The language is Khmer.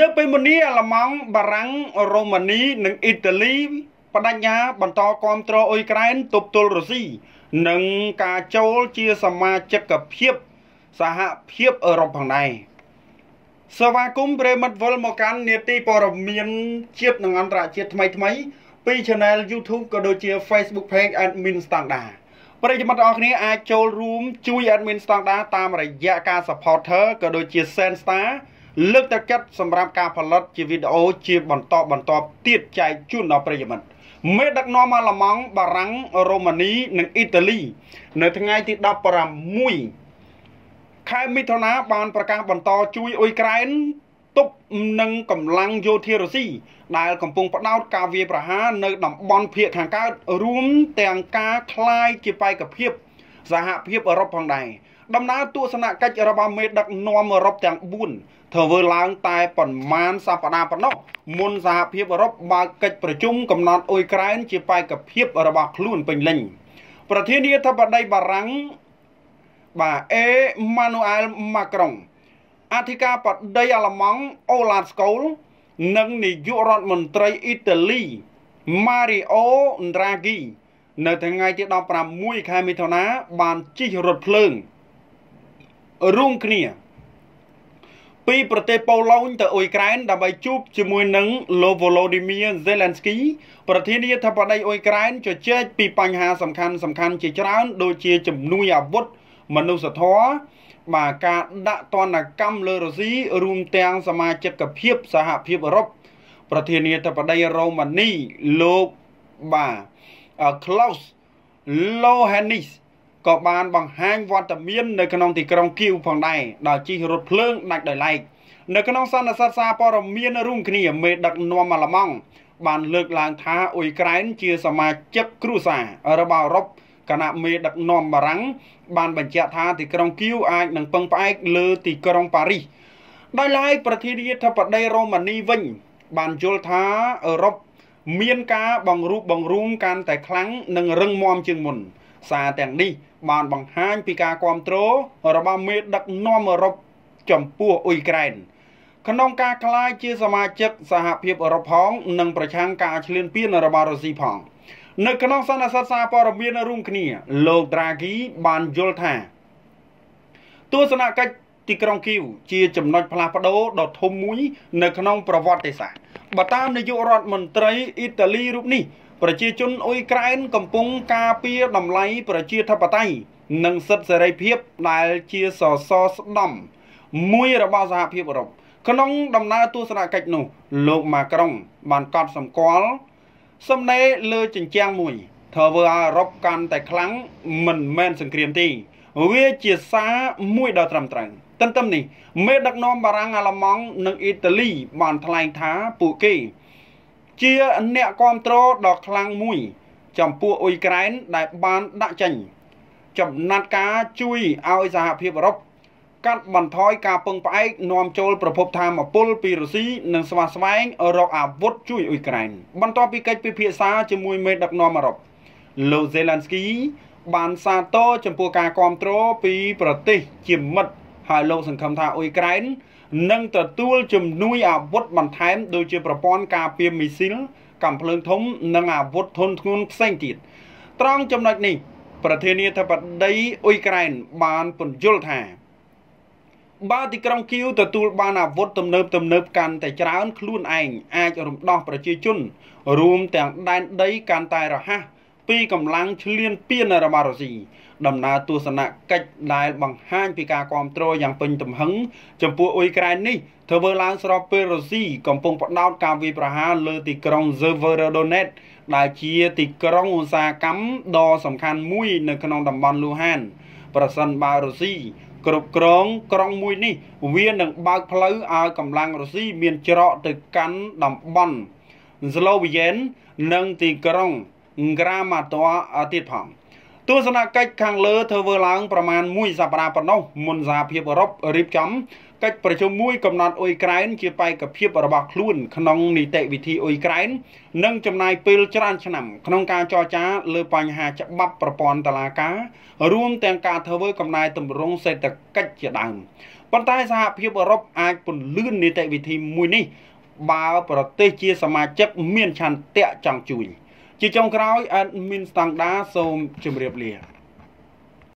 នៅពេលមុនីអាល្លឺម៉ង់បារាំងរូម៉ានីនិងអ៊ីតាលីបដញ្ញា បន្តគ្រប់គ្រងអ៊ុយក្រែនទប់ទល់រុស្ស៊ីនិងការចូលជាសមាជិកភាពសហភាពអឺរ៉ុបផងដែរសវាគមប្រិមិត្តវល់មកកាន់នេតិព័រមានជាតិនិងអន្តរជាតិថ្មីថ្មី ពី Channel YouTube ក៏ដូចជា Facebook Page Admin Standard ប្រិយមិត្តទាំងអស់គ្នាអាចចូលរួមជួយ Admin Standard តាមរយៈការ Supporter ក៏ដូចជា Send Star លើកទឹកចិត្តសម្រាប់ការផលិតជាវីដេអូជាបន្តបន្តទៀតចែកជូនដល់ប្រិយមិត្តមេដឹកនាំអាល្លឺម៉ង់បារាំងរូម៉ានីនិងអ៊ីតាលីនៅថ្ងៃទី16ខែមិថុនាបានប្រកាសបន្តជួយអ៊ុយក្រែនទប់នឹងកម្លាំងយោធារុស្ស៊ីដែលកំពុងផ្ដោតការវាយប្រហារនៅតំបន់ភៀកខាងកើតរួមទាំងការคลายជាបែកភាពសហភាពអឺរ៉ុបផងដែរដំណើរទស្សនកិច្ចរបស់មេដឹកនាំអឺរ៉ុបទាំង4ធ្វើឡើងតែប្រមាណសប្តាហ៍ប៉ុណ្ណោះមុនសហភាពអឺរ៉ុបបើកកិច្ចប្រជុំកំណត់អ៊ុយក្រែនជាបេក្ខភាពរបស់ខ្លួនពេញលេញប្រធានាធិបតីបារាំងបាទអេម៉ានូអែលម៉ាក្រុង អធិការបតីអាល្លឺម៉ង់អូឡាស្កូលនិងនាយករដ្ឋមន្ត្រីអ៊ីតាលីម៉ារីអូដ្រាហ្គីនៅថ្ងៃទី16ខែមិថុនាបានជិះរថភ្លើងរួមគ្នាពីប្រទេសប៉ូឡូញទៅអ៊ុយក្រែនដើម្បីជួបជាមួយនឹងលោក Volodymyr Zelensky ប្រធានាធិបតីអ៊ុយក្រែនជជែកពីបញ្ហាសំខាន់សំខាន់ជាច្រើន ដូចជាជំនួយអាវុធមនុស្សធម៌បាទការដាក់ទណ្ឌកម្មលើរុស្ស៊ីរួមទាំងសមាជិកភាពសហភាពអឺរ៉ុបប្រធានាធិបតីរូម៉ានីលោកបាទ Klaus Lohanis ក៏បានបង្ហាញវត្តមាននៅក្នុងទីក្រុងគៀវផងដែរដោយជិះរថភ្លើងដាច់ដោយឡែកនៅក្នុងសន្និសីទសារព័ត៌មានរួមគ្នាមេដឹកនាំអាល្លឺម៉ង់បានលើកឡើងថាអ៊ុយក្រែនជាសមាជិកគ្រួសាររបស់អឺរ៉ុបគណៈមេដឹកនាំបារាំងបានបញ្ជាក់ថាទីក្រុងគៀវអាចនឹងពឹងផ្អែកលើទីក្រុងប៉ារីសដោយឡែកប្រធានាធិបតីរូម៉ានីវិញ បានយល់ថាអឺរ៉ុបមានការបង្រួបបង្រួមកាន់តែខ្លាំងនិងរឹងមាំជាងមុនសារទាំងនេះបានបង្ហាញពីការគ្រប់គ្រងរបស់មេដឹកនាំអឺរ៉ុបចំពោះអ៊ុយក្រែនក្នុងការក្លាយជា សមាជិកសហភាពអឺរ៉ុបផងនិងប្រឆាំងការឈ្លានពាន របស់រុស្ស៊ីផង នៅក្នុងសន្និសីទសារព័ត៌មានរួមគ្នា លោកត្រាគី បានយល់ថាទស្សនកិច្ចទីក្រុងគីវជា ចំណុចផ្លាស់ប្ដូរដ៏ធំមួយនៅក្នុងប្រវត្តិសាស្ត្របើតាមនាយករដ្ឋមន្ត្រីអ៊ីតាលីរូបនេះប្រជាជនអ៊ុយក្រែនកំពុងការពារតម្លៃប្រជាធិបតេយ្យនិងសិទ្ធិសេរីភាពដែលជាសសរស្តម្ភមួយរបស់សហភាពអឺរ៉ុបក្នុងដំណើរទស្សនកិច្ចនោះលោកម៉ាក្រុងបានកត់សម្គាល់សំណេរលើចិញ្ចាំងមួយធ្វើឲ្យអឺរ៉ុបកាន់តែខ្លាំងមិនមែនសង្គ្រាមទេវាជាសារមួយដ៏ត្រឹមត្រូវទន្ទឹមនេះមេដឹកនាំបារាំងអាល្លឺម៉ង់និងអ៊ីតាលីបានថ្លែងថាពួកគេជាអ្នកគ្រប់គ្រងដ៏ខ្លាំងមួយចំពោះអ៊ុយក្រែនដែលបានដាក់ចេញចំណាត់ការជួយឲ្យសហភាពអឺរ៉ុបកាត់បន្ថយការពឹងផ្អែកនាំចូល ប្រភពធម្មពលពីរុស្ស៊ីនិងស្វាស្វែងរកអាវុធជួយអ៊ុយក្រែនបន្ទាប់ពីកិច្ចពិភាក្សាជាមួយមេដឹកនាំអឺរ៉ុបលោក Zelensky បានសាទរចំពោះការគ្រប់គ្រងពីប្រទេសជាមិត្តហើយលោកសង្ឃឹមថាអ៊ុយក្រែននឹងទទួលជំនួយអាវុធបន្ថែមដូចជាប្រព័ន្ធការពារមីស៊ីលកាំភ្លើងធំនិងអាវុធធនធ្ងន់ផ្សេងទៀតត្រង់ចំណុចនេះ ប្រធានាធិបតីអ៊ុយក្រែនបានពន្យល់ថាបើទីក្រុងគៀវទទួលបានអាវុធទំនើបទំនើបកាន់តែច្រើនខ្លួនឯងអាចរំដោះប្រជាជន រួមទាំងដែនដីកាន់តែរហ័សពីកម្លាំងឈ្លានពានរបស់រុស្ស៊ីដំណើរទស្សនកិច្ចដែលបង្ហាញពីការគ្រប់គ្រងយ៉ាងពេញទំហឹងចំពោះអ៊ុយក្រែននេះធ្វើឡើងស្របពេលរុស្ស៊ីកំពុងបដោតការវាយប្រហារលើទីក្រុង Severodonetsk ដែលជាទីក្រុងឧស្សាហកម្មដ៏សំខាន់មួយ នៅក្នុងតំបន់លូហានប្រសិនបើរុស្ស៊ីគ្រប់គ្រងក្រុងមួយនេះ វានឹងបើកផ្លូវឲ្យកម្លាំងរុស្ស៊ីមានច្រកទៅកាន់តំបន់ស្លូវីយ៉ែននិងទីក្រុងក្រាម៉ាតរទៀតផងទស្សនកិច្ចខាងលើធ្វើឡើងប្រមាណ1សប្តាហ៍ប៉ុណ្ណោះមុនសហភាពអឺរ៉ុបរៀបចំកិច្ចប្រជុំមួយកំណត់អ៊ុយក្រែនជាបេក្ខភាពរបស់ខ្លួនក្នុងនីតិវិធីអ៊ុយក្រែននិងចំណាយពេលច្រើនឆ្នាំក្នុងការចរចាលើ បញ្ហាច្បាប់ប្រព័ន្ធតុលាការ រួមទាំងការធ្វើកំណែតម្រង់សេដ្ឋកិច្ចជាដើមប៉ុន្តែសហភាពអឺរ៉ុបអាចពន្លឿននីតិវិធីមួយនេះ បើប្រទេសជាសមាជិកមានឆន្ទៈចង់ជួយ។ជាចុងក្រោយអេដមីនស្តង់ដាសូមជម្រាបលា